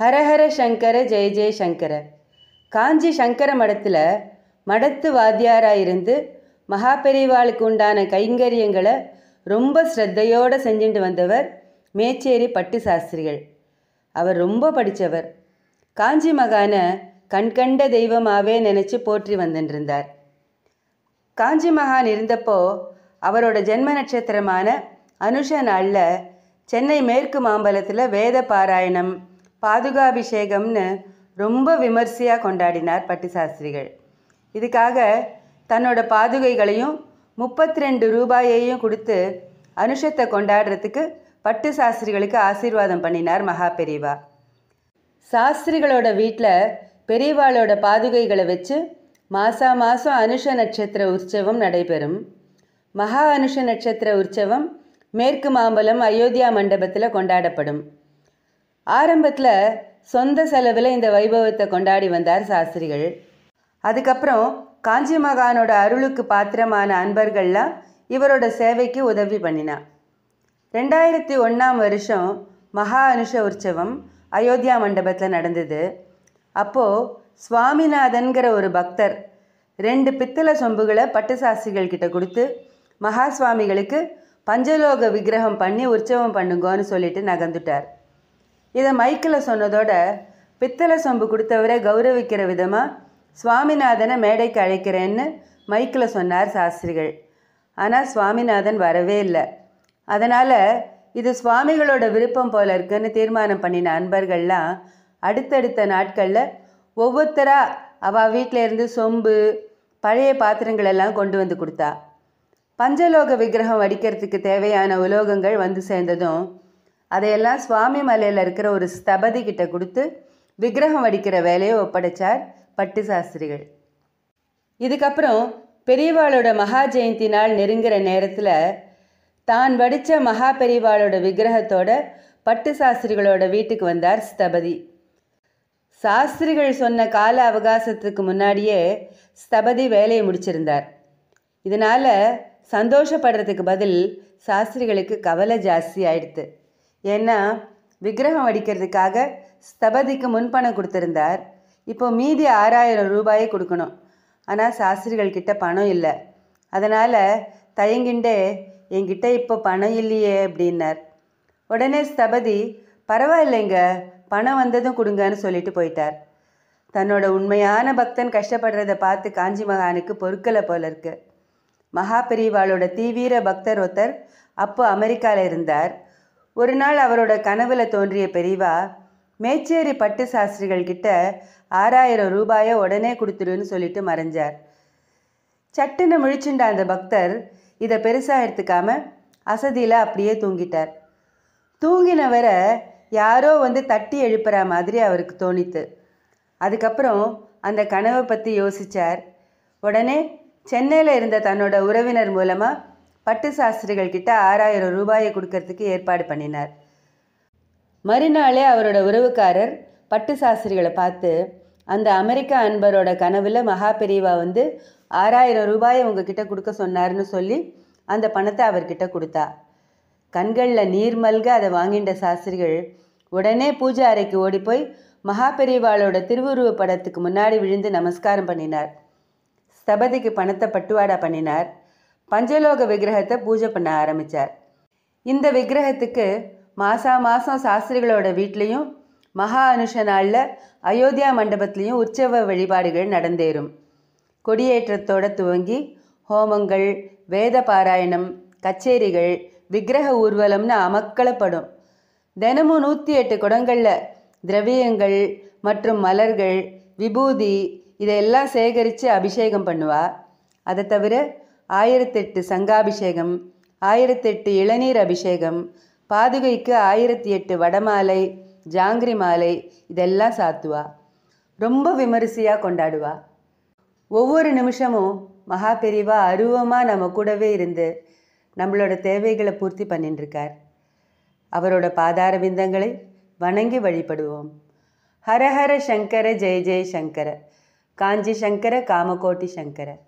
ஹரஹர சங்கர ஜெய ஜெய சங்கர காஞ்சி சங்கர மடத்தில் மடத்து வாத்தியாராக இருந்து மகாபெரிவாளுக்கு உண்டான கைங்கரியங்களை ரொம்ப ஸ்ரத்தையோடு செஞ்சுட்டு வந்தவர் மேச்சேரி பட்டு சாஸ்திரிகள் அவர் ரொம்ப படித்தவர் காஞ்சி மகான கண்கண்ட தெய்வமாகவே நினச்சி போற்றி வந்துட்டுருந்தார் காஞ்சி மகான் இருந்தப்போ அவரோட ஜென்ம நட்சத்திரமான அனுஷ நாளில் சென்னை மேற்கு மாம்பலத்தில் வேத பாராயணம் பாதுகாபிஷேகம்னு ரொம்ப விமர்சையாக கொண்டாடினார் பட்டிசாஸ்திரிகள் இதுக்காக தன்னோட பாதுகைகளையும் முப்பத்தி ரெண்டு ரூபாயையும் கொடுத்து அனுஷத்தை கொண்டாடுறதுக்கு பட்டு சாஸ்திரிகளுக்கு ஆசீர்வாதம் பண்ணினார் மகா பெரியவா சாஸ்திரிகளோட வீட்டில் பெரியவாளோட பாதுகைகளை வச்சு மாசா மாதம் அனுஷ நட்சத்திர உற்சவம் நடைபெறும் மகா அனுஷ நட்சத்திர உற்சவம் மேற்கு மாம்பலம் அயோத்தியா மண்டபத்தில் கொண்டாடப்படும் ஆரம்பத்தில் சொந்த செலவில் இந்த வைபவத்தை கொண்டாடி வந்தார் சாஸ்திரிகள் அதுக்கப்புறம் காஞ்சி மகானோட அருளுக்கு பாத்திரமான அன்பர்கள்லாம் இவரோட சேவைக்கு உதவி பண்ணினான் ரெண்டாயிரத்தி ஒன்றாம் வருஷம் மகா அனுஷ உற்சவம் அயோத்தியா மண்டபத்தில் நடந்தது அப்போது சுவாமிநாதன்கிற ஒரு பக்தர் ரெண்டு பித்தளை சொம்புகளை பட்டு சாஸ்திரிகள் கிட்ட கொடுத்து மகா சுவாமிகளுக்கு பஞ்சலோக விக்கிரகம் பண்ணி உற்சவம் பண்ணுங்கன்னு சொல்லிட்டு நகர்ந்துட்டார் இதை மைக்கில் சொன்னதோட பித்தளை சொம்பு கொடுத்தவரை கௌரவிக்கிற விதமாக சுவாமிநாதனை மேடைக்கு அழைக்கிறேன்னு மைக்கில் சொன்னார் சாஸ்திரிகள் ஆனால் சுவாமிநாதன் வரவே இல்லை அதனால் இது சுவாமிகளோட விருப்பம் போல இருக்குன்னு தீர்மானம் பண்ணின அன்பர்கள்லாம் அடுத்தடுத்த நாட்களில் ஒவ்வொருத்தராக அவள் வீட்டிலேருந்து சொம்பு பழைய பாத்திரங்களெல்லாம் கொண்டு வந்து கொடுத்தா பஞ்சலோக விக்கிரகம் வடிக்கிறதுக்கு தேவையான உலோகங்கள் வந்து சேர்ந்ததும் அதையெல்லாம் சுவாமி மலையில் இருக்கிற ஒரு ஸ்தபதி கிட்ட கொடுத்து விக்கிரகம் வடிக்கிற வேலையை ஒப்படைச்சார் பட்டு சாஸ்திரிகள் இதுக்கப்புறம் பெரியவாளோட மகா ஜெயந்தி நாள் நெருங்கிற நேரத்தில் தான் வடித்த மகா பெரியவாளோட விக்கிரகத்தோட பட்டு சாஸ்திரிகளோட வீட்டுக்கு வந்தார் ஸ்தபதி சாஸ்திரிகள் சொன்ன கால அவகாசத்துக்கு முன்னாடியே ஸ்தபதி வேலையை முடிச்சிருந்தார் இதனால் சந்தோஷப்படுறதுக்கு பதில் சாஸ்திரிகளுக்கு கவலை ஜாஸ்தி ஆயிடுத்து ஏன்னா விக்கிரகம் அடிக்கிறதுக்காக ஸ்தபதிக்கு முன்பணம் கொடுத்துருந்தார் இப்போ மீதி ஆறாயிரம் ரூபாயே கொடுக்கணும் ஆனால் சாஸ்திரிகள் கிட்ட பணம் இல்லை அதனால் தயங்கிண்டே என்கிட்ட இப்போ பணம் இல்லையே அப்படின்னார் உடனே ஸ்தபதி பரவாயில்லைங்க பணம் வந்ததும் கொடுங்கன்னு சொல்லிட்டு போயிட்டார் தன்னோட உண்மையான பக்தன் கஷ்டப்படுறத பார்த்து காஞ்சி மகானுக்கு பொறுக்கலை போல இருக்கு மகாபிரிவாளோட தீவிர பக்தர் ஒருத்தர் அப்போ அமெரிக்காவில் இருந்தார் ஒரு நாள் அவரோட கனவுல தோன்றிய பெரியவா மேச்சேரி பட்டு சாஸ்திரிகள் கிட்ட ஆறாயிரம் ரூபாயை உடனே கொடுத்துருன்னு சொல்லிட்டு மறைஞ்சார் சட்டுன்னு முழிச்சுண்ட அந்த பக்தர் இதை பெருசாக எடுத்துக்காம அசதியில் அப்படியே தூங்கிட்டார் தூங்கினவரை யாரோ வந்து தட்டி எழுப்புற மாதிரி அவருக்கு தோணித்து அதுக்கப்புறம் அந்த கனவை பற்றி யோசித்தார் உடனே சென்னையில் இருந்த தன்னோட உறவினர் மூலமாக பட்டு சாஸ்திரிகள் கிட்ட ஆறாயிரம் ரூபாயை கொடுக்கறதுக்கு ஏற்பாடு பண்ணினார் மறுநாளே அவரோட உறவுக்காரர் பட்டு சாஸ்திரிகளை பார்த்து அந்த அமெரிக்க அன்பரோட கனவில் மகா பெரியவா வந்து ஆறாயிரம் ரூபாயை உங்ககிட்ட கொடுக்க சொன்னார்னு சொல்லி அந்த பணத்தை அவர்கிட்ட கொடுத்தா கண்களில் நீர் மல்க அதை வாங்கிட்ட சாஸ்திரிகள் உடனே பூஜை அறைக்கு ஓடிப்போய் மகா பெரியவாளோட திருவுருவ படத்துக்கு முன்னாடி விழுந்து நமஸ்காரம் பண்ணினார் ஸ்தபதிக்கு பணத்தை பட்டுவாடா பண்ணினார் பஞ்சலோக விக்கிரகத்தை பூஜை பண்ண ஆரம்பித்தார் இந்த விக்கிரகத்துக்கு மாதா மாதம் சாஸ்திரிகளோட வீட்லேயும் மகா அனுஷ நாளில் அயோத்தியா மண்டபத்திலையும் உற்சவ வழிபாடுகள் நடந்தேறும் கொடியேற்றத்தோட துவங்கி ஹோமங்கள் வேத பாராயணம் கச்சேரிகள் விக்கிரக ஊர்வலம்னு அமக்களப்படும் தினமும் நூற்றி எட்டு குடங்களில் திரவியங்கள் மற்றும் மலர்கள் விபூதி இதையெல்லாம் சேகரித்து அபிஷேகம் பண்ணுவா அதை தவிர ஆயிரத்தெட்டு சங்காபிஷேகம் ஆயிரத்தெட்டு இளநீர் அபிஷேகம் பாதுகைக்கு ஆயிரத்தி எட்டு வடமாலை ஜாங்கிரி மாலை இதெல்லாம் சாத்துவா ரொம்ப விமரிசையாக கொண்டாடுவா ஒவ்வொரு நிமிஷமும் மகா பெரிவா அருவமாக நம்ம கூடவே இருந்து நம்மளோட தேவைகளை பூர்த்தி பண்ணிட்டுருக்கார் அவரோட பாதார விந்தங்களை வணங்கி வழிபடுவோம் ஹரஹர சங்கர ஜெய ஜெய சங்கர காஞ்சி சங்கர காமகோட்டி சங்கரை